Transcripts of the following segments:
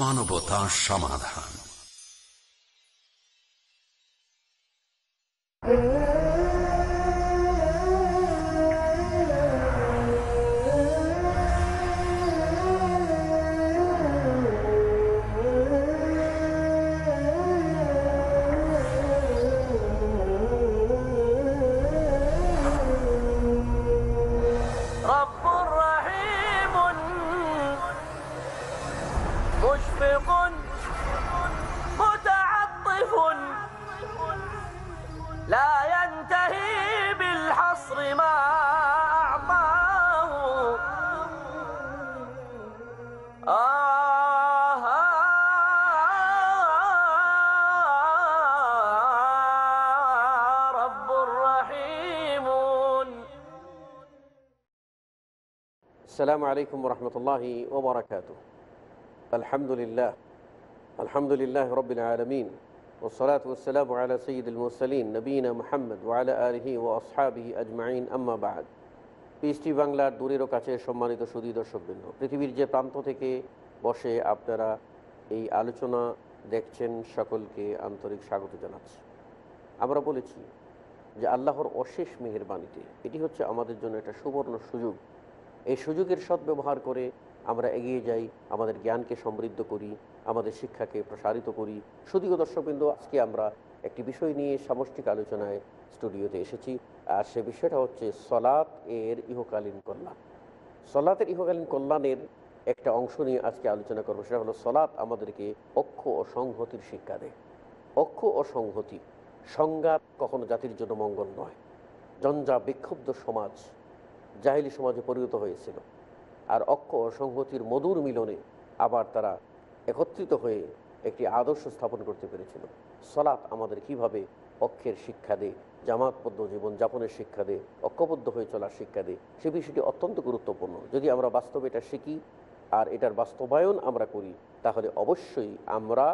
মানবতা সমাধান আসসালামু আলাইকুম রহমতুল্লাহি ওবরাকাত আলহামদুলিল্লাহ আলহামদুলিল্লাহ রবিল আলমিন ওসলাত ওসালাম আলা সঈদুল মুসলিন নবীন মোহাম্মদ ওয়ালা আলহি ও আসহাবিহি আজমাইন আম্মাবাদ পিএসটি বাংলার দূরেরও কাছে সম্মানিত সুদী দর্শকবৃন্দ পৃথিবীর যে প্রান্ত থেকে বসে আপনারা এই আলোচনা দেখছেন সকলকে আন্তরিক স্বাগত জানাচ্ছি আমরা বলেছি যে আল্লাহর অশেষ মেহেরবানীতে এটি হচ্ছে আমাদের জন্য একটা সুবর্ণ সুযোগ এই সুযোগের সদ্ব্যবহার করে আমরা এগিয়ে যাই আমাদের জ্ঞানকে সমৃদ্ধ করি আমাদের শিক্ষাকে প্রসারিত করি শুধুও দর্শকবৃন্দ আজকে আমরা একটি বিষয় নিয়ে সামষ্টিক আলোচনায় স্টুডিওতে এসেছি আর সে বিষয়টা হচ্ছে সলাত এর ইহকালীন কল্যাণ সলাতের ইহকালীন কল্যাণের একটা অংশ নিয়ে আজকে আলোচনা করবো সেটা হলো সলাৎ আমাদেরকে অক্ষ ও সংহতির শিক্ষা দেয় অক্ষ ও সংহতি সংঘাত কখনো জাতির জন্য মঙ্গল নয় জঞ্জা বিক্ষুব্ধ সমাজ জাহিলি সমাজে পরিণত হয়েছিল আর অক্ষ অসংহতির মধুর মিলনে আবার তারা একত্রিত হয়ে একটি আদর্শ স্থাপন করতে পেরেছিল সলাৎ আমাদের কিভাবে অক্ষের শিক্ষা দে জামাতবদ্ধ জীবনযাপনের শিক্ষা দে ঐক্যবদ্ধ হয়ে চলার শিক্ষা দে সে বিষয়টি অত্যন্ত গুরুত্বপূর্ণ যদি আমরা বাস্তবে এটা শিখি আর এটার বাস্তবায়ন আমরা করি তাহলে অবশ্যই আমরা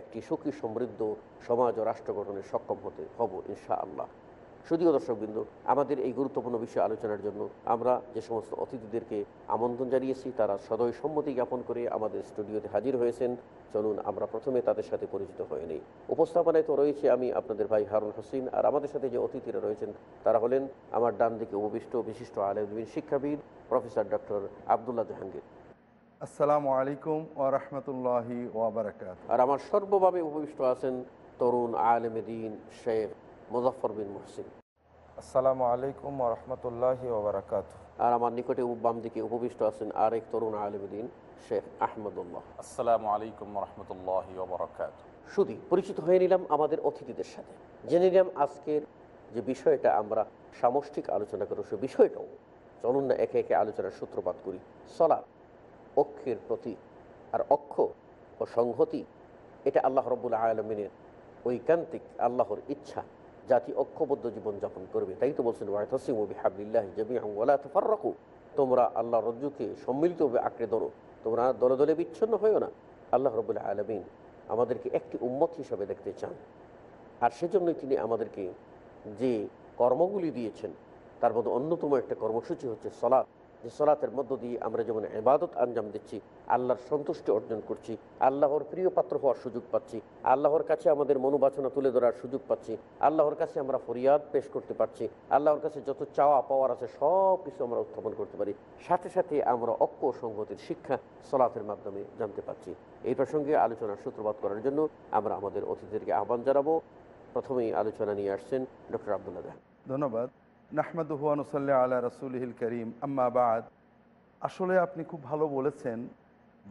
একটি সুখী সমৃদ্ধ সমাজ ও রাষ্ট্র গঠনে সক্ষম হতে হব ইনশা আল্লাহ শুধুও দর্শকবৃন্দ আমাদের এই গুরুত্বপূর্ণ বিষয় আলোচনার জন্য আমরা যে সমস্ত অতিথিদেরকে আমন্ত্রণ জানিয়েছি তারা সদয় সম্মতি জ্ঞাপন করে আমাদের স্টুডিওতে হাজির হয়েছেন চলুন আমরা প্রথমে তাদের সাথে পরিচিত হয়ে নিই উপস্থাপনায় তো রয়েছে আমি আপনাদের ভাই হারুন হোসেন আর আমাদের সাথে যে অতিথিরা রয়েছেন তারা হলেন আমার ডান দিকে উপবিষ্ট বিশিষ্ট আলমদিন শিক্ষাবিদ প্রফেসর ডক্টর আবদুল্লাহ জাহাঙ্গীর আসসালামু আলাইকুম ও রহমতুল্লাহ আর আমার সর্বভাবে উপবিষ্ট আছেন তরুণ আলেমদিন শেখ মুজফর বিন মুহসিন আসসালামু আলাইকুম রহমতুল্লাহি আর আমার নিকটে বাম দিকে উপবিষ্ট আছেন আরেক তরুণ আলমদিন শেখ আহমদুল্লাহ আসসালামু আলাইকুম রহমতুল্লাহি শুধু পরিচিত হয়ে নিলাম আমাদের অতিথিদের সাথে জেনে নিলাম আজকের যে বিষয়টা আমরা সামষ্টিক আলোচনা করব সে বিষয়টাও চলুন না একে একে আলোচনার সূত্রপাত করি সলা অক্ষের প্রতি আর অক্ষ ও সংহতি এটা আল্লাহ রব্বুল আলমিনের ঐকান্তিক আল্লাহর ইচ্ছা জাতি ঐক্যবদ্ধ জীবনযাপন করবে তাই তো বলছেন তোমরা আল্লাহ রজ্জুকে সম্মিলিতভাবে আঁকড়ে ধরো তোমরা দলে দলে বিচ্ছিন্ন হয়েও না আল্লাহ রবুল্লাহ আলমিন আমাদেরকে একটি উম্মত হিসাবে দেখতে চান আর সেজন্যই তিনি আমাদেরকে যে কর্মগুলি দিয়েছেন তার মধ্যে অন্যতম একটা কর্মসূচি হচ্ছে সলাৎ যে সলাতের মধ্য দিয়ে আমরা যেমন এবাদত আঞ্জাম দিচ্ছি আল্লাহর সন্তুষ্টি অর্জন করছি আল্লাহর প্রিয় পাত্র হওয়ার সুযোগ পাচ্ছি আল্লাহর কাছে আমাদের মনোবাচনা তুলে ধরার সুযোগ পাচ্ছি আল্লাহর কাছে আমরা ফরিয়াদ পেশ করতে পারছি আল্লাহর কাছে যত চাওয়া পাওয়ার আছে সব কিছু আমরা উত্থাপন করতে পারি সাথে সাথে আমরা অক্ষ সংহতির শিক্ষা সলাতের মাধ্যমে জানতে পারছি এই প্রসঙ্গে আলোচনার সূত্রপাত করার জন্য আমরা আমাদের অতিথিদেরকে আহ্বান জানাবো প্রথমেই আলোচনা নিয়ে আসছেন ডক্টর আবদুল্লাহ ধন্যবাদ নাহমদুহান সাল্লাহ আল্লাহ রসুলহিল করিম আম্মাবাদ আসলে আপনি খুব ভালো বলেছেন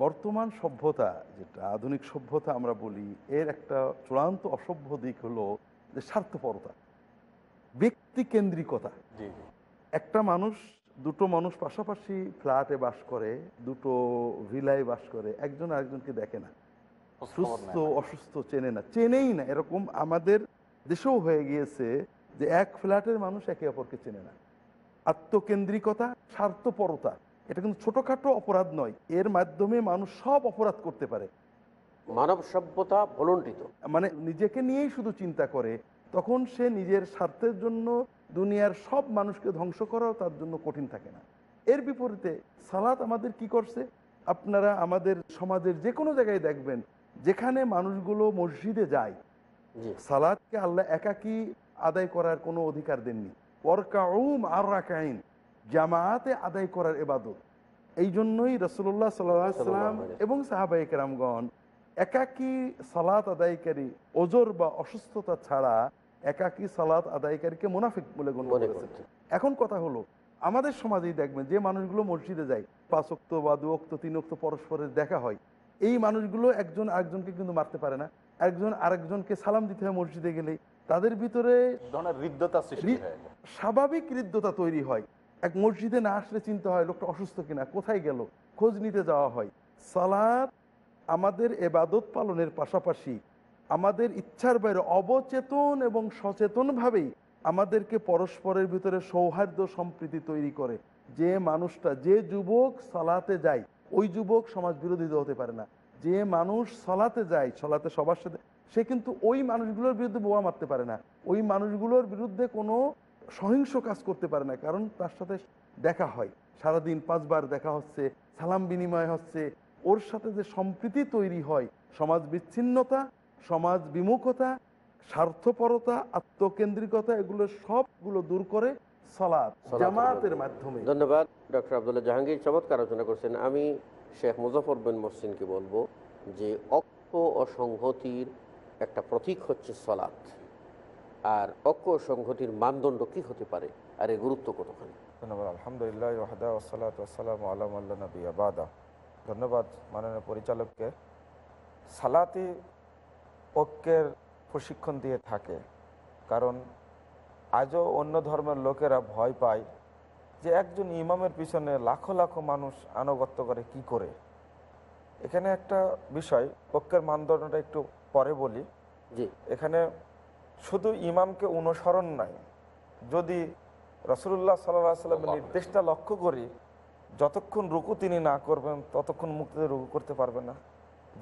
বর্তমান সভ্যতা যেটা আধুনিক সভ্যতা আমরা বলি এর একটা চূড়ান্ত অসভ্য দিক হলো যে স্বার্থপরতা ব্যক্তিকেন্দ্রিকতা একটা মানুষ দুটো মানুষ পাশাপাশি ফ্ল্যাটে বাস করে দুটো ভিলায় বাস করে একজন আরেকজনকে দেখে না সুস্থ অসুস্থ চেনে না চেনেই না এরকম আমাদের দেশেও হয়ে গিয়েছে যে এক ফ্ল্যাটের মানুষ একে অপরকে চেনে না আত্মকেন্দ্রিকতা স্বার্থপরতা এটা কিন্তু ছোটোখাটো অপরাধ নয় এর মাধ্যমে মানুষ সব অপরাধ করতে পারে মানব সভ্যতা ভলন্টিত মানে নিজেকে নিয়েই শুধু চিন্তা করে তখন সে নিজের স্বার্থের জন্য দুনিয়ার সব মানুষকে ধ্বংস করাও তার জন্য কঠিন থাকে না এর বিপরীতে সালাত আমাদের কি করছে আপনারা আমাদের সমাজের যে কোনো জায়গায় দেখবেন যেখানে মানুষগুলো মসজিদে যায় সালাদকে আল্লাহ একাকি আদায় করার কোনো অধিকার দেননি উম আর রাকাইন জামায়াতে আদায় করার এবাদত এই জন্যই রসুল্লাহ সাল্লাম এবং সাহাবাই কেরামগণ একাকি সালাত আদায়কারী ওজোর বা অসুস্থতা ছাড়া একাকি সালাত আদায়কারীকে মুনাফিক বলে গণ্য এখন কথা হলো আমাদের সমাজেই দেখবেন যে মানুষগুলো মসজিদে যায় পাঁচক্ত বা তিন তিনক্ত পরস্পরের দেখা হয় এই মানুষগুলো একজন আরেকজনকে কিন্তু মারতে পারে না একজন আরেকজনকে সালাম দিতে হয় মসজিদে গেলে তাদের ভিতরে স্বাভাবিক হৃদ্যতা তৈরি হয় এক মসজিদে না আসলে চিন্তা হয় লোকটা অসুস্থ কিনা কোথায় গেল খোঁজ নিতে যাওয়া হয় সালাদ আমাদের এবাদত পালনের পাশাপাশি আমাদের ইচ্ছার বাইরে অবচেতন এবং সচেতনভাবেই আমাদেরকে পরস্পরের ভিতরে সৌহার্দ্য সম্প্রীতি তৈরি করে যে মানুষটা যে যুবক সালাতে যায় ওই যুবক সমাজ বিরোধী হতে পারে না যে মানুষ সলাতে যায় সলাতে সবার সাথে সে কিন্তু ওই মানুষগুলোর বিরুদ্ধে বোয়া মারতে পারে না ওই মানুষগুলোর বিরুদ্ধে কোনো সহিংস কাজ করতে পারে না কারণ তার সাথে দেখা হয় সারাদিন পাঁচবার দেখা হচ্ছে সালাম বিনিময় হচ্ছে ওর সাথে যে সম্প্রীতি তৈরি হয় সমাজ বিচ্ছিন্নতা সমাজ বিমুখতা স্বার্থপরতা আত্মকেন্দ্রিকতা এগুলো সবগুলো দূর করে সলাপ জামাতের মাধ্যমে ধন্যবাদ ডক্টর আবদুল্লাহ জাহাঙ্গীর চমৎকার আলোচনা করছেন আমি শেখ মুজাফর বিন মসিনকে বলবো যে অক্ষ অসংহতির একটা প্রতীক হচ্ছে সলাৎ আর ঐক্য সংহতির মানদণ্ড কি হতে পারে আর এর গুরুত্ব কতখানি ধন্যবাদ আলহামদুলিল্লাহ ধন্যবাদ মাননীয় পরিচালককে সালাতি ঐক্যের প্রশিক্ষণ দিয়ে থাকে কারণ আজও অন্য ধর্মের লোকেরা ভয় পায় যে একজন ইমামের পিছনে লাখো লাখো মানুষ আনুগত্য করে কি করে এখানে একটা বিষয় ঐক্যের মানদণ্ডটা একটু পরে বলি যে এখানে শুধু ইমামকে অনুসরণ নয় যদি রসুল্লাহ সাল্লাহ সাল্লামের নির্দেশটা লক্ষ্য করি যতক্ষণ রুকু তিনি না করবেন ততক্ষণ মুক্তিতে রুকু করতে পারবে না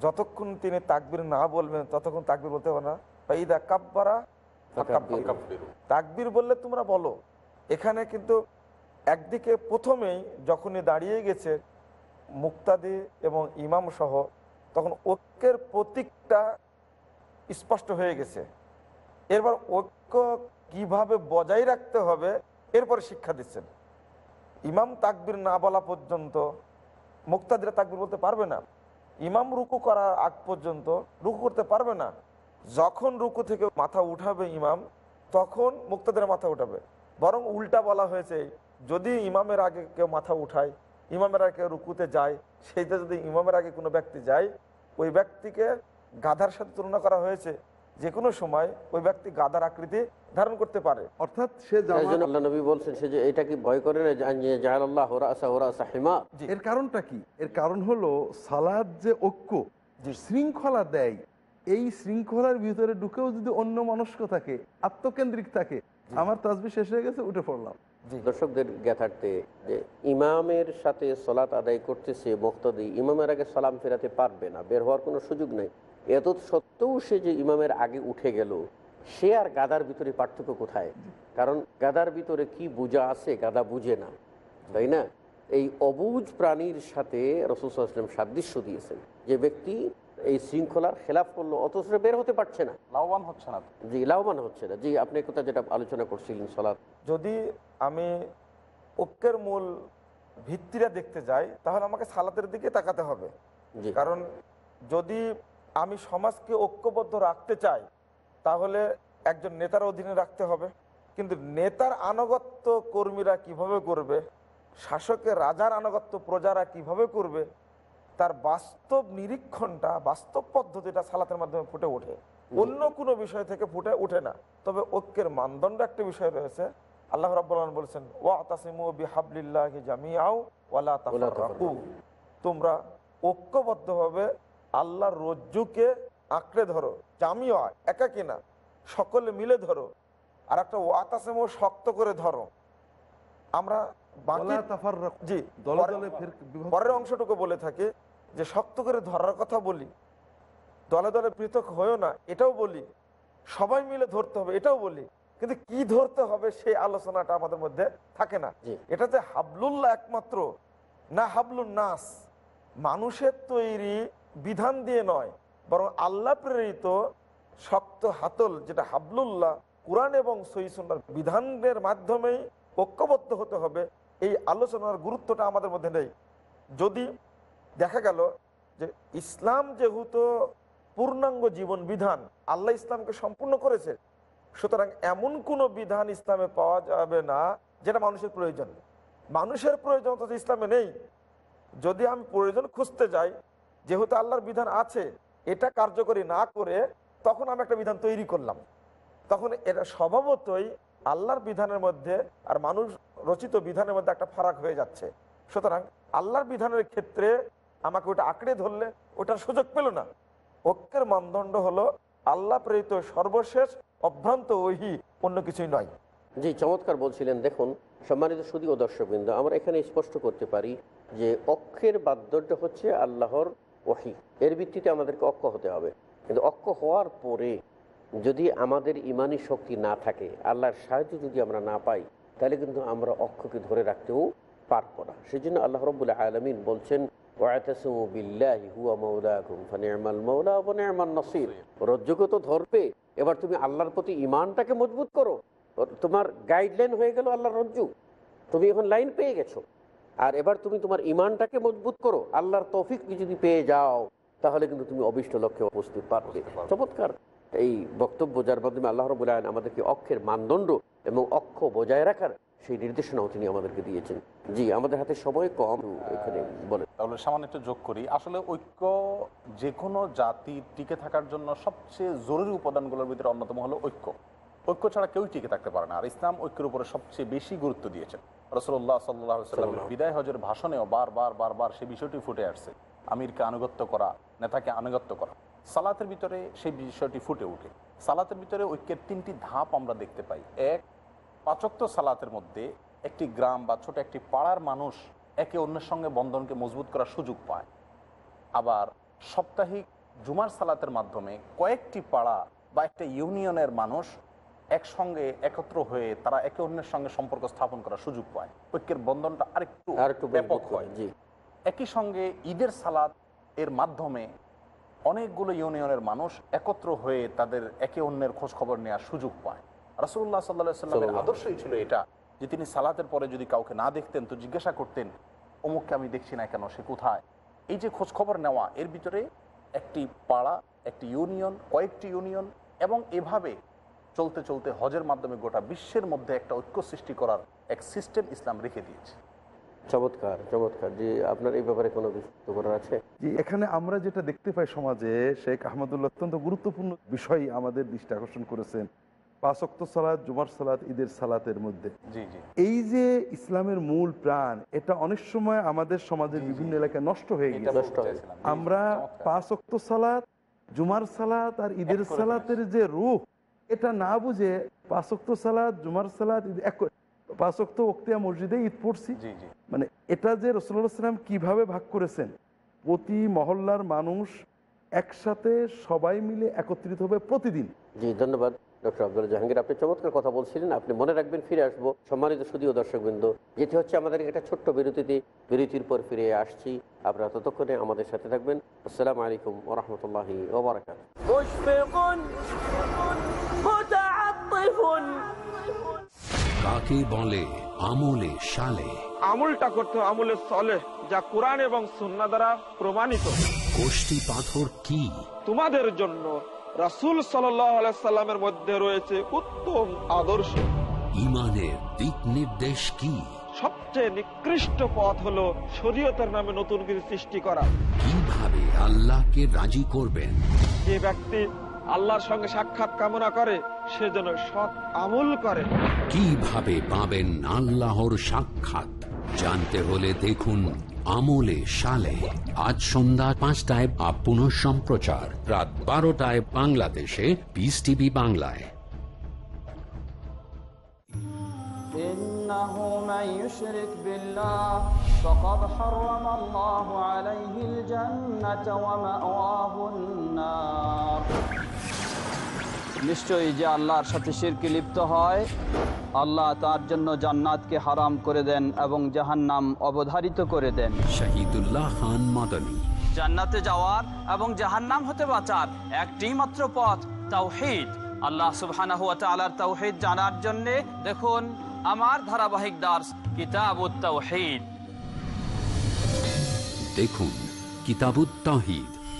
যতক্ষণ তিনি তাকবির না বলবেন ততক্ষণ তাকবির বলতে পারবে না বা ইদা কাব্বারা তাকবির বললে তোমরা বলো এখানে কিন্তু একদিকে প্রথমেই যখনই দাঁড়িয়ে গেছে মুক্তাদি এবং ইমাম সহ তখন ঐক্যের প্রতীকটা স্পষ্ট হয়ে গেছে এরপর ঐক্য কিভাবে বজায় রাখতে হবে এরপরে শিক্ষা দিচ্ছেন ইমাম তাকবির না বলা পর্যন্ত মুক্তাদিরা তাকবির বলতে পারবে না ইমাম রুকু করার আগ পর্যন্ত রুকু করতে পারবে না যখন রুকু থেকে মাথা উঠাবে ইমাম তখন মুক্তাদের মাথা উঠাবে বরং উল্টা বলা হয়েছে যদি ইমামের আগে কেউ মাথা উঠায় ইমামের আগে রুকুতে যায় সেইটা যদি ইমামের আগে কোনো ব্যক্তি যায় ওই ব্যক্তিকে গাধার সাথে তুলনা করা হয়েছে যে কোনো সময় ওই ব্যক্তি গাদার আকৃতি ধারণ করতে পারে অর্থাৎ সে আল্লাহ নবী বলছেন সে যে এটা কি ভয় করে না এর কারণটা কি এর কারণ হলো সালাত যে ঐক্য যে শৃঙ্খলা দেয় এই শৃঙ্খলার ভিতরে ঢুকেও যদি অন্য মনস্ক থাকে আত্মকেন্দ্রিক থাকে আমার তাজবি শেষ হয়ে গেছে উঠে পড়লাম দর্শকদের জ্ঞাতার্থে যে ইমামের সাথে সলাত আদায় করতেছে বক্তদি ইমামের আগে সালাম ফেরাতে পারবে না বের হওয়ার কোনো সুযোগ নেই এত সত্ত্বেও সে যে ইমামের আগে উঠে গেল সে আর গাদার ভিতরে পার্থক্য কোথায় কারণ গাদার ভিতরে কি বোঝা আছে গাদা বুঝে না তাই না এই অবুজ প্রাণীর সাথে রসুলাম সাদৃশ্য দিয়েছেন যে ব্যক্তি এই শৃঙ্খলার খেলাফ করলো অথচ বের হতে পারছে না লাভবান হচ্ছে না জি লাভবান হচ্ছে না জি আপনি কোথায় যেটা আলোচনা করছিলেন সলাদ যদি আমি ঐক্যের মূল ভিত্তিটা দেখতে যাই তাহলে আমাকে সালাতের দিকে তাকাতে হবে কারণ যদি আমি সমাজকে ঐক্যবদ্ধ রাখতে চাই তাহলে একজন নেতার অধীনে রাখতে হবে কিন্তু নেতার আনুগত্য কর্মীরা কিভাবে করবে শাসকের রাজার আনুগত্য প্রজারা কিভাবে করবে তার বাস্তব নিরীক্ষণটা বাস্তব পদ্ধতিটা সালাতের মাধ্যমে ফুটে ওঠে অন্য কোনো বিষয় থেকে ফুটে ওঠে না তবে ঐক্যের মানদণ্ড একটা বিষয় রয়েছে আল্লাহ রাবুল্লাহ বলছেন ওয়া তাসিমু বিহাবলিল্লাহ জামিয়াও ওয়ালা তাহু তোমরা ঐক্যবদ্ধভাবে আল্লাহর রজ্জুকে আঁকড়ে ধরো জামি হয় একা না সকলে মিলে ধরো আর একটা মো শক্ত করে ধরো আমরা জি পরের অংশটুকু বলে থাকে যে শক্ত করে ধরার কথা বলি দলে দলে পৃথক হয়েও না এটাও বলি সবাই মিলে ধরতে হবে এটাও বলি কিন্তু কি ধরতে হবে সেই আলোচনাটা আমাদের মধ্যে থাকে না এটা যে হাবলুল্লাহ একমাত্র না হাবলুন নাস মানুষের তৈরি বিধান দিয়ে নয় বরং আল্লাহ প্রেরিত শক্ত হাতল যেটা হাবলুল্লাহ কোরআন এবং সহিসার বিধানের মাধ্যমেই ঐক্যবদ্ধ হতে হবে এই আলোচনার গুরুত্বটা আমাদের মধ্যে নেই যদি দেখা গেল যে ইসলাম যেহেতু পূর্ণাঙ্গ জীবন বিধান আল্লাহ ইসলামকে সম্পূর্ণ করেছে সুতরাং এমন কোনো বিধান ইসলামে পাওয়া যাবে না যেটা মানুষের প্রয়োজন মানুষের প্রয়োজন তো ইসলামে নেই যদি আমি প্রয়োজন খুঁজতে যাই যেহেতু আল্লাহর বিধান আছে এটা কার্যকরী না করে তখন আমি একটা বিধান তৈরি করলাম তখন এটা স্বভাবতই আল্লাহর বিধানের মধ্যে আর মানুষ রচিত বিধানের মধ্যে একটা ফারাক হয়ে যাচ্ছে সুতরাং আল্লাহর বিধানের ক্ষেত্রে আমাকে ওটা আঁকড়ে ধরলে ওটার সুযোগ পেল না ঐক্যের মানদণ্ড হলো আল্লাহ প্রেরিত সর্বশেষ অভ্রান্ত ওহি অন্য কিছুই নয় জি চমৎকার বলছিলেন দেখুন সম্মানিত সুদী ও দর্শকবৃন্দ আমরা এখানে স্পষ্ট করতে পারি যে অক্ষের বাদ্যটা হচ্ছে আল্লাহর ওহি এর ভিত্তিতে আমাদেরকে অক্ষ হতে হবে কিন্তু অক্ষ হওয়ার পরে যদি আমাদের ইমানি শক্তি না থাকে আল্লাহর সাহায্য যদি আমরা না পাই তাহলে কিন্তু আমরা অক্ষকে ধরে রাখতেও পারব না সেই জন্য আল্লাহ রবুল্লাহ আলমিন বলছেন রজ্জুকে তো ধরবে এবার তুমি আল্লাহর প্রতি ইমানটাকে মজবুত করো তোমার গাইডলাইন হয়ে গেল আল্লাহর রজ্জু তুমি এখন লাইন পেয়ে গেছো আর এবার তুমি তোমার ইমানটাকে মজবুত করো আল্লাহর তৌফিক যদি পেয়ে যাও তাহলে কিন্তু তুমি অবিষ্ট লক্ষ্যে উপস্থিত পারবে চমৎকার এই বক্তব্য যার মাধ্যমে আল্লাহর বলায়ন আমাদেরকে অক্ষের মানদণ্ড এবং অক্ষ বজায় রাখার সেই নির্দেশনাও তিনি আমাদেরকে দিয়েছেন জি আমাদের হাতে সময় কম এখানে বলে তাহলে সামান্য একটু যোগ করি আসলে ঐক্য যে কোনো জাতির টিকে থাকার জন্য সবচেয়ে জরুরি উপাদানগুলোর ভিতরে অন্যতম হলো ঐক্য ঐক্য ছাড়া কেউই টিকে থাকতে পারে না আর ইসলাম ঐক্যের উপরে সবচেয়ে বেশি গুরুত্ব দিয়েছেন রসল্লাহ সাল্লাহ সাল্লামের বিদায় হজের ভাষণেও বারবার বারবার সেই বিষয়টি ফুটে আসছে আমিরকে আনুগত্য করা নেতাকে আনুগত্য করা সালাতের ভিতরে সেই বিষয়টি ফুটে ওঠে সালাতের ভিতরে ঐক্যের তিনটি ধাপ আমরা দেখতে পাই এক পাচক্ত সালাতের মধ্যে একটি গ্রাম বা ছোট একটি পাড়ার মানুষ একে অন্যের সঙ্গে বন্ধনকে মজবুত করার সুযোগ পায় আবার সাপ্তাহিক জুমার সালাতের মাধ্যমে কয়েকটি পাড়া বা একটা ইউনিয়নের মানুষ একসঙ্গে একত্র হয়ে তারা একে অন্যের সঙ্গে সম্পর্ক স্থাপন করার সুযোগ পায় ঐক্যের বন্ধনটা আরেকটু আরেকটু ব্যাপক হয় জি একই সঙ্গে ঈদের সালাদ এর মাধ্যমে অনেকগুলো ইউনিয়নের মানুষ একত্র হয়ে তাদের একে অন্যের খোঁজ খবর নেওয়ার সুযোগ পায় রাসুল্লাহ সাল্লা সাল্লামের আদর্শই ছিল এটা যে তিনি সালাতের পরে যদি কাউকে না দেখতেন তো জিজ্ঞাসা করতেন অমুককে আমি দেখছি না কেন সে কোথায় এই যে খোঁজ খবর নেওয়া এর ভিতরে একটি পাড়া একটি ইউনিয়ন কয়েকটি ইউনিয়ন এবং এভাবে চলতে চলতে হজের মাধ্যমে গোটা বিশ্বের মধ্যে একটা ঐক্য সৃষ্টি করার এক সিস্টেম ইসলাম রেখে দিয়েছে চমৎকার চমৎকার জি আপনার এই ব্যাপারে কোনো বিস্তৃত করার আছে জি এখানে আমরা যেটা দেখতে পাই সমাজে শেখ আহমদুল্লাহ অত্যন্ত গুরুত্বপূর্ণ বিষয় আমাদের দৃষ্টি আকর্ষণ করেছেন পাঁচক্ত সালাদ জুমার সালাদ ঈদের সালাতের মধ্যে এই যে ইসলামের মূল প্রাণ এটা অনেক সময় আমাদের সমাজের বিভিন্ন এলাকায় নষ্ট হয়ে গেছে আমরা পাঁচক্ত সালাদ জুমার সালাত আর ঈদের সালাতের যে রূপ এটা না বুঝে পাঁচক্ত সালাদ জুমার সালাদ এক পাঁচক্ত মসজিদে ঈদ পড়ছি মানে এটা যে রসুল্লাহ সাল্লাম কিভাবে ভাগ করেছেন প্রতি মহল্লার মানুষ একসাথে সবাই মিলে একত্রিত হবে প্রতিদিন জি ধন্যবাদ ডক্টর আব্দুল জাহাঙ্গীর আপনি চমৎকার কথা বলছিলেন আপনি মনে রাখবেন ফিরে আসবো সম্মানিত সুদীয় দর্শকবৃন্দ যেটি হচ্ছে আমাদের একটা ছোট্ট বিরতিতে বিরতির পর ফিরে আসছি আপনারা ততক্ষণে আমাদের সাথে থাকবেন আসসালামু আলাইকুম ওরহমতুল্লাহি ওবরাকাত কাকে বলে আমলে সালে আমলটা করতে আমলে সলে যা কোরআন এবং দ্বারা প্রমাণিত গোষ্ঠী পাথর কি তোমাদের জন্য রাসুল সাল্লামের মধ্যে রয়েছে উত্তম আদর্শ ইমানের দিক নির্দেশ কি সবচেয়ে নিকৃষ্ট পথ হলো শরীয়তের নামে নতুন কিছু সৃষ্টি করা কিভাবে আল্লাহকে রাজি করবেন যে ব্যক্তি আল্লাহর সঙ্গে সাক্ষাৎ কামনা করে সে যেন সৎ আমল করে কিভাবে পাবেন আল্লাহর সাক্ষাৎ জানতে হলে দেখুন আমলে সালে আজ সন্ধ্যা পাঁচটায় বা পুনঃ সম্প্রচার রাত বারোটায় বাংলাদেশে পিস টিভি বাংলায় إنه من يشرك بالله فقد নিশ্চয়ই যে আল্লাহর সাথে সিরকি লিপ্ত হয় আল্লাহ তার জন্য জান্নাতকে হারাম করে দেন এবং নাম অবধারিত করে দেন খান জান্নাতে যাওয়ার এবং নাম হতে বাঁচার একটি মাত্র পথ তাওহিদ আল্লাহ সুবহানাহু ওয়া তাআলার তাওহিদ জানার জন্য দেখুন আমার ধারাবাহিক দার্স কিতাবুত তাওহিদ দেখুন কিতাবুত তাওহিদ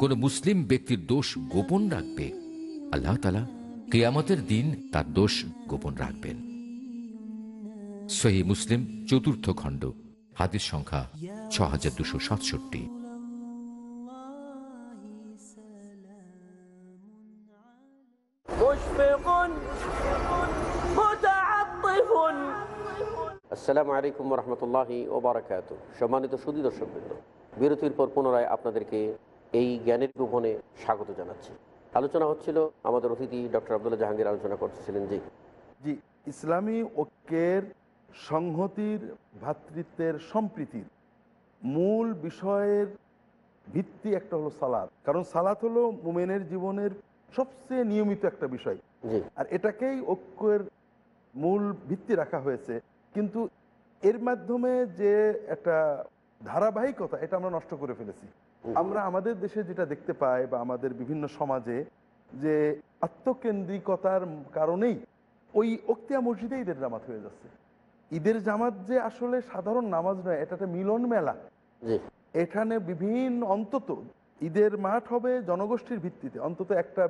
কোনো মুসলিম ব্যক্তির দোষ গোপন রাখবে আল্লাহ তালা কেয়ামতের দিন তার দোষ গোপন রাখবেন সহি মুসলিম চতুর্থ খণ্ড হাতের সংখ্যা ছ হাজার দুশো সাতষট্টি আসসালামু আলাইকুম রহমতুল্লাহ ও বারাকাত সম্মানিত সুদী দর্শকবৃন্দ বিরতির পর পুনরায় আপনাদেরকে এই জ্ঞানের গোপনে স্বাগত জানাচ্ছি আলোচনা হচ্ছিল আমাদের অতিথি ডক্টর আবদুল্লাহ জাহাঙ্গীর আলোচনা করতেছিলেন যে জি ইসলামী ঐক্যের সংহতির ভ্রাতৃত্বের সম্প্রীতির মূল বিষয়ের ভিত্তি একটা হলো সালাদ কারণ সালাত হলো মুমেনের জীবনের সবচেয়ে নিয়মিত একটা বিষয় আর এটাকেই ঐক্যের মূল ভিত্তি রাখা হয়েছে কিন্তু এর মাধ্যমে যে একটা ধারাবাহিকতা এটা আমরা নষ্ট করে ফেলেছি আমরা আমাদের দেশে যেটা দেখতে পাই বা আমাদের বিভিন্ন সমাজে যে আত্মকেন্দ্রিকতার কারণেই ওই অক্তিয়া মসজিদে ঈদের জামাত হয়ে যাচ্ছে ঈদের জামাত যে আসলে সাধারণ নামাজ নয় এটা একটা মিলন মেলা এখানে বিভিন্ন অন্তত ঈদের মাঠ হবে জনগোষ্ঠীর ভিত্তিতে অন্তত একটা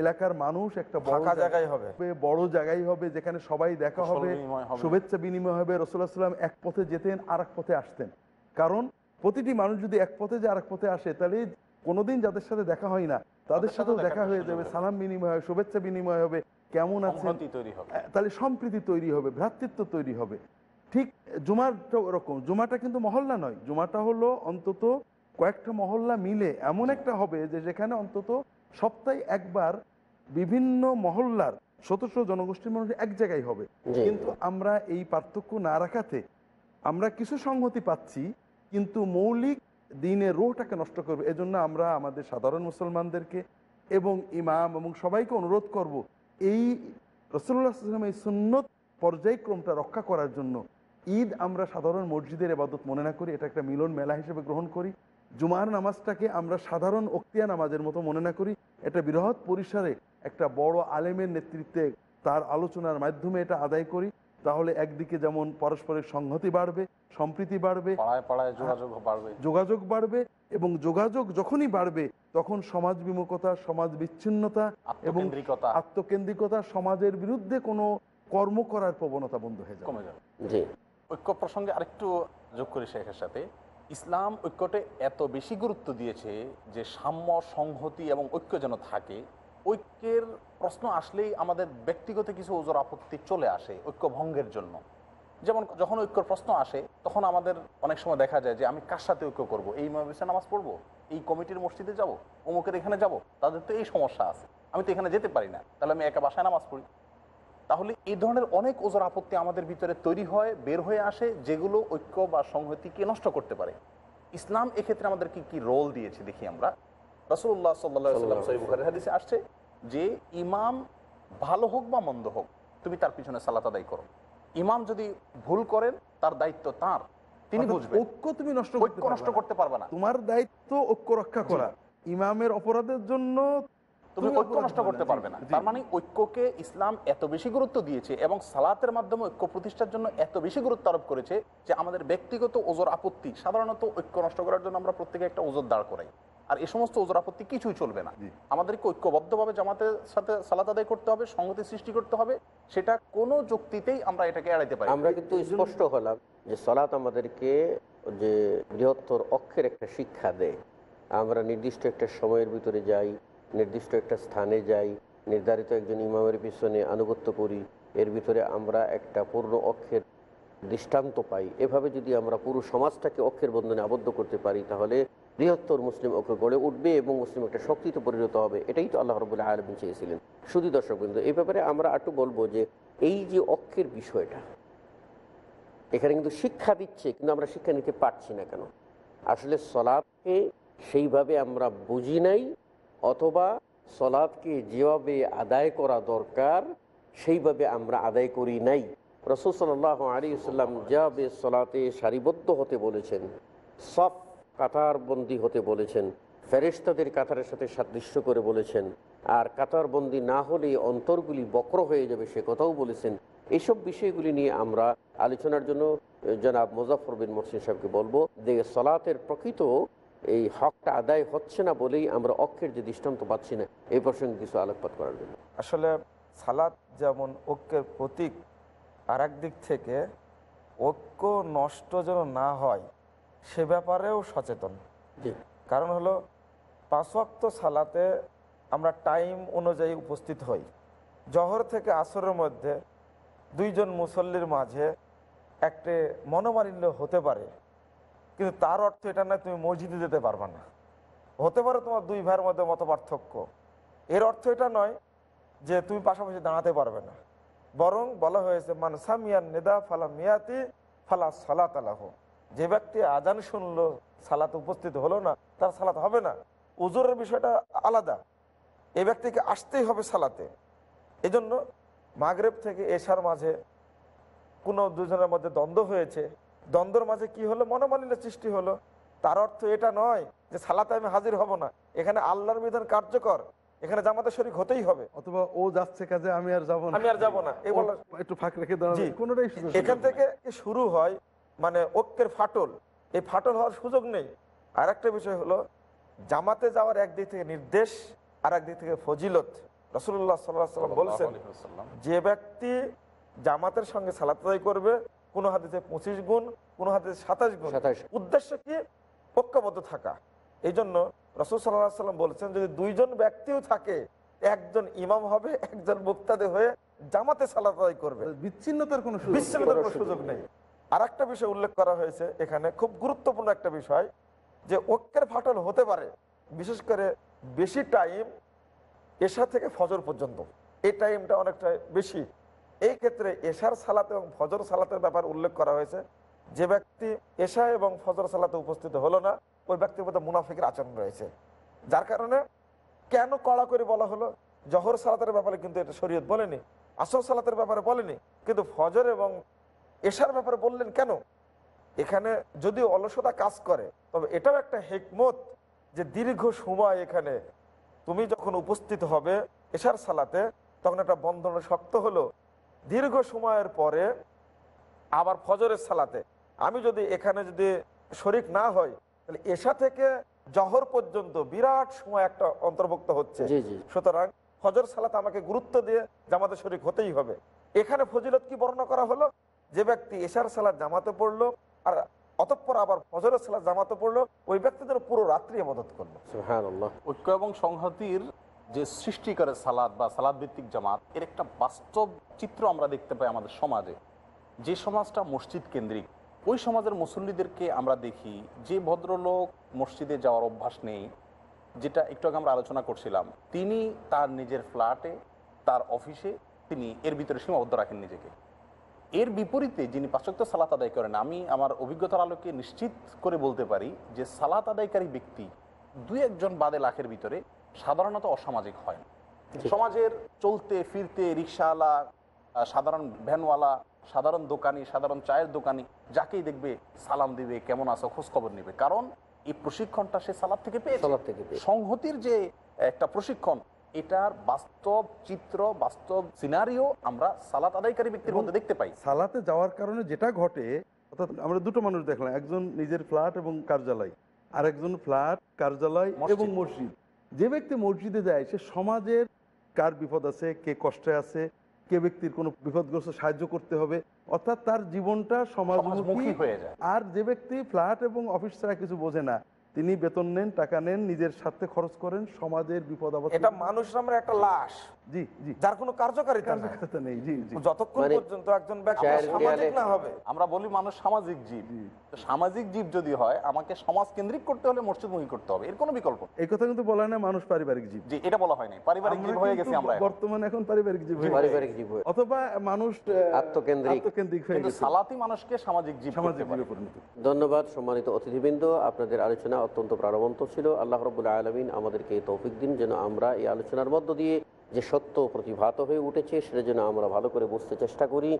এলাকার মানুষ একটা বড় জায়গায় হবে যেখানে সবাই দেখা হবে শুভেচ্ছা বিনিময় হবে রসুল্লাহ সাল্লাম এক পথে যেতেন আর পথে আসতেন কারণ প্রতিটি মানুষ যদি এক পথে যে আরেক পথে আসে তাহলে কোনোদিন যাদের সাথে দেখা হয় না তাদের সাথেও দেখা হয়ে যাবে সালাম বিনিময় হবে শুভেচ্ছা বিনিময় হবে কেমন আছে তাহলে সম্প্রীতি তৈরি হবে ভ্রাতৃত্ব তৈরি হবে ঠিক জুমাটা ওরকম জুমাটা কিন্তু মহল্লা নয় জুমাটা হলো অন্তত কয়েকটা মহল্লা মিলে এমন একটা হবে যে যেখানে অন্তত সপ্তাহে একবার বিভিন্ন মহল্লার শত শত জনগোষ্ঠীর মানুষ এক জায়গায় হবে কিন্তু আমরা এই পার্থক্য না রাখাতে আমরা কিছু সংহতি পাচ্ছি কিন্তু মৌলিক দিনের রোহটাকে নষ্ট করবে এজন্য আমরা আমাদের সাধারণ মুসলমানদেরকে এবং ইমাম এবং সবাইকে অনুরোধ করব এই রসুল্লাহামের এই সুন্নত পর্যায়ক্রমটা রক্ষা করার জন্য ঈদ আমরা সাধারণ মসজিদের এবাদত মনে না করি এটা একটা মিলন মেলা হিসেবে গ্রহণ করি জুমার নামাজটাকে আমরা সাধারণ অক্তিয়া নামাজের মতো মনে না করি এটা বৃহৎ পরিসরে একটা বড় আলেমের নেতৃত্বে তার আলোচনার মাধ্যমে এটা আদায় করি তাহলে একদিকে যেমন পরস্পরের সংহতি বাড়বে সম্প্রীতি বাড়বে যোগাযোগ বাড়বে এবং যোগাযোগ যখনই বাড়বে তখন সমাজ বিমুখতা সমাজ বিচ্ছিন্নতা এবং আত্মকেন্দ্রিকতা সমাজের বিরুদ্ধে কোনো কর্ম করার প্রবণতা বন্ধ হয়ে যাবে জি ঐক্য প্রসঙ্গে আরেকটু যোগ করি শেখের সাথে ইসলাম ঐক্যটে এত বেশি গুরুত্ব দিয়েছে যে সাম্য সংহতি এবং ঐক্য যেন থাকে ঐক্যের প্রশ্ন আসলেই আমাদের ব্যক্তিগত কিছু ওজোর আপত্তি চলে আসে ঐক্য ভঙ্গের জন্য যেমন যখন ঐক্যর প্রশ্ন আসে তখন আমাদের অনেক সময় দেখা যায় যে আমি কার সাথে ঐক্য করবো এই মহাবিশ্বে নামাজ পড়বো এই কমিটির মসজিদে যাব অমুকের এখানে যাব তাদের তো এই সমস্যা আছে আমি তো এখানে যেতে পারি না তাহলে আমি একা বাসায় নামাজ পড়ি তাহলে এই ধরনের অনেক ওজোর আপত্তি আমাদের ভিতরে তৈরি হয় বের হয়ে আসে যেগুলো ঐক্য বা সংহতিকে নষ্ট করতে পারে ইসলাম এক্ষেত্রে আমাদের কি কি রোল দিয়েছে দেখি আমরা রাসুল্লাহ সাল্লাম সৈবুখারের হাদিসে আসছে যে ইমাম ভালো হোক বা মন্দ হোক তুমি তার পিছনে সালাত আদায় করো ইমাম যদি ভুল করেন তার দায়িত্ব তার তিনি বুঝবেন ঐক্য তুমি নষ্ট ঐক্য নষ্ট করতে পারবে না তোমার দায়িত্ব ঐক্য রক্ষা করা ইমামের অপরাধের জন্য তুমি ঐক্য নষ্ট করতে পারবে না তার মানে ঐক্যকে ইসলাম এত বেশি গুরুত্ব দিয়েছে এবং সালাতের মাধ্যমে ঐক্য প্রতিষ্ঠার জন্য এত বেশি গুরুত্ব আরোপ করেছে যে আমাদের ব্যক্তিগত ওজোর আপত্তি সাধারণত ঐক্য নষ্ট করার জন্য আমরা প্রত্যেকে একটা ওজোর দাঁড় করাই আর এই সমস্ত ওজোর আপত্তি কিছুই চলবে না আমাদেরকে ঐক্যবদ্ধভাবে জামাতের সাথে সালাত আদায় করতে হবে সংহতি সৃষ্টি করতে হবে সেটা কোনো যুক্তিতেই আমরা এটাকে এড়াইতে পারি আমরা কিন্তু স্পষ্ট হলাম যে সালাত আমাদেরকে যে বৃহত্তর অক্ষের একটা শিক্ষা দেয় আমরা নির্দিষ্ট একটা সময়ের ভিতরে যাই নির্দিষ্ট একটা স্থানে যাই নির্ধারিত একজন ইমামের পিছনে আনুগত্য করি এর ভিতরে আমরা একটা পূর্ণ অক্ষের দৃষ্টান্ত পাই এভাবে যদি আমরা পুরো সমাজটাকে অক্ষের বন্ধনে আবদ্ধ করতে পারি তাহলে বৃহত্তর মুসলিম ঐক্য গড়ে উঠবে এবং মুসলিম একটা শক্তিতে পরিণত হবে এটাই তো আল্লাহ রবুল্লাহ আলমিন চেয়েছিলেন শুধু বিন্দু এই ব্যাপারে আমরা একটু বলবো যে এই যে অক্ষের বিষয়টা এখানে কিন্তু শিক্ষা দিচ্ছে কিন্তু আমরা শিক্ষা নিতে পারছি না কেন আসলে সলাদকে সেইভাবে আমরা বুঝি নাই অথবা সলাদকে যেভাবে আদায় করা দরকার সেইভাবে আমরা আদায় করি নাই রসুল সাল আলী সাল্লাম যেভাবে সলাতে সারিবদ্ধ হতে বলেছেন সফ কাতার বন্দী হতে বলেছেন তাদের কাতারের সাথে সাদৃশ্য করে বলেছেন আর কাতার বন্দী না হলে অন্তরগুলি বক্র হয়ে যাবে সে কথাও বলেছেন এইসব বিষয়গুলি নিয়ে আমরা আলোচনার জন্য জনাব মুজাফর বিন মোহসিন সাহেবকে বলবো যে সলাতের প্রকৃত এই হকটা আদায় হচ্ছে না বলেই আমরা অক্ষের যে দৃষ্টান্ত পাচ্ছি না এই প্রসঙ্গে কিছু আলোকপাত করার জন্য আসলে সালাত যেমন ঐক্যের প্রতীক আর দিক থেকে ঐক্য নষ্ট যেন না হয় সে ব্যাপারেও সচেতন কারণ হলো পাঁচ সালাতে আমরা টাইম অনুযায়ী উপস্থিত হই জহর থেকে আসরের মধ্যে দুইজন মুসল্লির মাঝে একটি মনোমালিন্য হতে পারে কিন্তু তার অর্থ এটা নয় তুমি মসজিদে যেতে পারবে না হতে পারে তোমার দুই ভাইয়ের মধ্যে মত পার্থক্য এর অর্থ এটা নয় যে তুমি পাশাপাশি দাঁড়াতে পারবে না বরং বলা হয়েছে মানসামিয়ান নেদা ফালা মিয়াতি ফালা সালাত আলাহ যে ব্যক্তি আজান শুনলো সালাত উপস্থিত হলো না তার সালাত হবে না উজুরের বিষয়টা আলাদা এ ব্যক্তিকে আসতেই হবে সালাতে এজন্য মাগরেব থেকে এশার মাঝে কোনো দুজনের মধ্যে দ্বন্দ্ব হয়েছে দ্বন্দ্বর মাঝে কি হলো মনোমালিন্য সৃষ্টি হলো তার অর্থ এটা নয় যে সালাতে আমি হাজির হব না এখানে আল্লাহর বিধান কার্যকর এখানে জামাতের শরীর হতেই হবে অথবা ও যাচ্ছে কাজে আমি আর যাবো না আমি আর যাবো না এখান থেকে শুরু হয় মানে ঐক্যের ফাটল এই ফাটল হওয়ার সুযোগ নেই আর একটা বিষয় হলো জামাতে যাওয়ার একদিক থেকে নির্দেশ আর একদিক থেকে ফজিলত রসুল্লাহ সাল্লাম বলছেন যে ব্যক্তি জামাতের সঙ্গে সালাতদাই করবে কোনো হাতে পঁচিশ গুণ কোনো হাতে সাতাশ গুণ উদ্দেশ্য কি পক্ষাবদ্ধ থাকা এই জন্য রসুল সাল্লাহ সাল্লাম বলেছেন যদি দুইজন ব্যক্তিও থাকে একজন ইমাম হবে একজন মুক্তাদে হয়ে জামাতে সালাত করবে বিচ্ছিন্নতার কোনো বিচ্ছিন্নতার কোনো সুযোগ নেই আর একটা বিষয় উল্লেখ করা হয়েছে এখানে খুব গুরুত্বপূর্ণ একটা বিষয় যে ঐক্যের ফাটল হতে পারে বিশেষ করে বেশি টাইম এশা থেকে ফজর পর্যন্ত এই টাইমটা অনেকটা বেশি এই ক্ষেত্রে এশার সালাতে এবং ফজর সালাতের ব্যাপার উল্লেখ করা হয়েছে যে ব্যক্তি এশা এবং ফজর সালাতে উপস্থিত হলো না ওই ব্যক্তির মধ্যে মুনাফিকের আচরণ রয়েছে যার কারণে কেন কড়া করে বলা হলো জহর সালাতের ব্যাপারে কিন্তু এটা শরীয়ত বলেনি আসর সালাতের ব্যাপারে বলেনি কিন্তু ফজর এবং এসার ব্যাপারে বললেন কেন এখানে যদি অলসতা কাজ করে তবে এটাও একটা হেকমত যে দীর্ঘ সময় এখানে তুমি যখন উপস্থিত হবে এসার সালাতে তখন একটা বন্ধন শক্ত হলো দীর্ঘ সময়ের পরে আবার ফজরের সালাতে আমি যদি এখানে যদি শরিক না হই তাহলে এসা থেকে জহর পর্যন্ত বিরাট সময় একটা অন্তর্ভুক্ত হচ্ছে সুতরাং ফজর সালাতে আমাকে গুরুত্ব দিয়ে জামাতে শরিক হতেই হবে এখানে ফজিলত কি বর্ণনা করা হলো যে ব্যক্তি এশার সালাদ জামাতে পড়লো আর অতঃপর আবার ফজরের সালাদ জামাতে পড়লো ওই ব্যক্তি যেন পুরো রাত্রি মদত করলো ঐক্য এবং সংহতির যে সৃষ্টি করে সালাদ বা সালাদ ভিত্তিক জামাত এর একটা বাস্তব চিত্র আমরা দেখতে পাই আমাদের সমাজে যে সমাজটা মসজিদ কেন্দ্রিক ওই সমাজের মুসল্লিদেরকে আমরা দেখি যে ভদ্রলোক মসজিদে যাওয়ার অভ্যাস নেই যেটা একটু আগে আমরা আলোচনা করছিলাম তিনি তার নিজের ফ্ল্যাটে তার অফিসে তিনি এর ভিতরে সীমাবদ্ধ রাখেন নিজেকে এর বিপরীতে যিনি পাশ্চাত্য সালাত আদায় করেন আমি আমার অভিজ্ঞতার আলোকে নিশ্চিত করে বলতে পারি যে সালাত আদায়কারী ব্যক্তি দুই একজন বাদে লাখের ভিতরে সাধারণত অসামাজিক হয় সমাজের চলতে ফিরতে রিক্সাওয়ালা সাধারণ ভ্যানওয়ালা সাধারণ দোকানি সাধারণ চায়ের দোকানি যাকেই দেখবে সালাম দিবে কেমন আছো খোঁজখবর নেবে কারণ এই প্রশিক্ষণটা সে সালাদ থেকে পেয়ে সালাদ থেকে সংহতির যে একটা প্রশিক্ষণ এটার বাস্তব চিত্র বাস্তব সিনারিও আমরা সালাত আদায়কারী ব্যক্তির মধ্যে দেখতে পাই সালাতে যাওয়ার কারণে যেটা ঘটে অর্থাৎ আমরা দুটো মানুষ দেখলাম একজন নিজের ফ্ল্যাট এবং কার্যালয় আর একজন ফ্ল্যাট কার্যালয় এবং মসজিদ যে ব্যক্তি মসজিদে যায় সে সমাজের কার বিপদ আছে কে কষ্টে আছে কে ব্যক্তির কোনো বিপদগ্রস্ত সাহায্য করতে হবে অর্থাৎ তার জীবনটা সমাজমুখী হয়ে যায় আর যে ব্যক্তি ফ্ল্যাট এবং অফিস ছাড়া কিছু বোঝে না তিনি বেতন নেন টাকা নেন নিজের স্বার্থে খরচ করেন সমাজের বিপদ এটা মানুষ নামের একটা লাশ ধন্যবাদ সম্মানিত অতিথিবৃন্দ আপনাদের আলোচনা অত্যন্ত প্রাণবন্ত ছিল আল্লাহ রাব্বুল আলামিন আমাদেরকে তৌফিক দিন যেন আমরা এই আলোচনার মধ্য দিয়ে যে সত্য প্রতিভাত হয়ে উঠেছে সেটা যেন আমরা ভালো করে বুঝতে চেষ্টা করি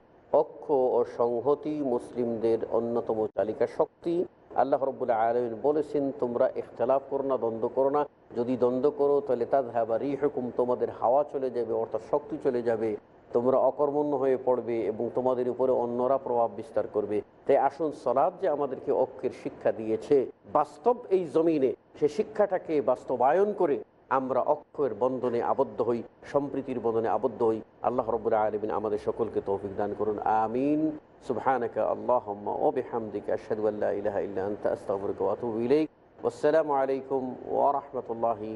অক্ষ ও সংহতি মুসলিমদের অন্যতম চালিকা শক্তি আল্লাহ রবুল্লা আলমিন বলেছেন তোমরা ইখতলাফ করো না দ্বন্দ্ব করো না যদি দ্বন্দ্ব করো তাহলে তাদ হাবারি হুকুম তোমাদের হাওয়া চলে যাবে অর্থাৎ শক্তি চলে যাবে তোমরা অকর্মণ্য হয়ে পড়বে এবং তোমাদের উপরে অন্যরা প্রভাব বিস্তার করবে তাই আসুন সলাদ যে আমাদেরকে অক্ষের শিক্ষা দিয়েছে বাস্তব এই জমিনে সে শিক্ষাটাকে বাস্তবায়ন করে আমরা অক্ষয়ের বন্ধনে আবদ্ধ হই সম্প্রীতির বন্ধনে আবদ্ধ হই আল্লাহ রবুল্লা আলমিন আমাদের সকলকে তৌফিক দান করুন আমিন সুবহানাকা আল্লাহম্মা ও বিহামদিকা আশহাদু আল্লা আলাইকুম ওয়া রাহমাতুল্লাহি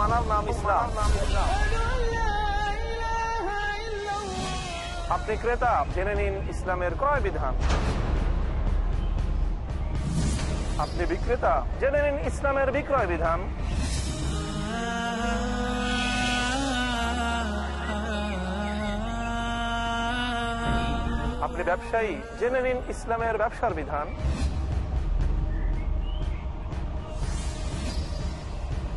মানার নাম ইসলাম আপনি ক্রেতা জেনে নিন ইসলামের ক্রয় বিধান আপনি বিক্রেতা জেনে নিন ইসলামের বিক্রয় বিধান আপনি ব্যবসায়ী জেনে নিন ইসলামের ব্যবসার বিধান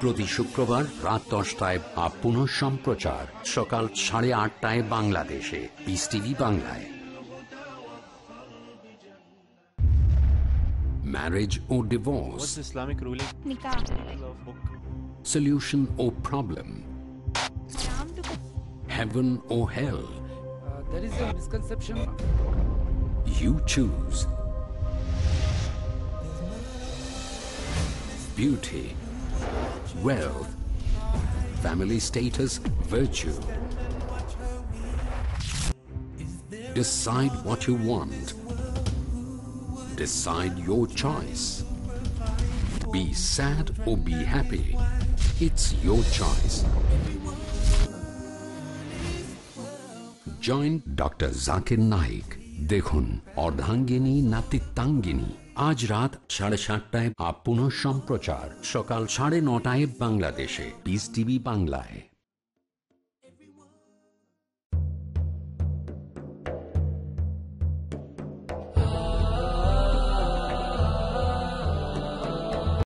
প্রতি শুক্রবার রাত দশটায় বা পুনঃ সম্প্রচার সকাল সাড়ে আটটায় বাংলাদেশে পিস টিভি বাংলায় ম্যারেজ ও ডিভোর্স ইসলামিক রুলিং সলিউশন ও প্রবলেম heaven ও hell you choose is wealth, family status, virtue. Decide what you want. Decide your choice. Be sad or be happy. It's your choice. জয়েন্ট Naik. Zakir Naik দেখুন অর্ধাঙ্গিনী নাতিত্বাঙ্গিনী আজ রাত সাড়ে সাতটায় আপ পুনঃ সম্প্রচার সকাল সাড়ে নটায় বাংলাদেশে পিস টিভি বাংলায়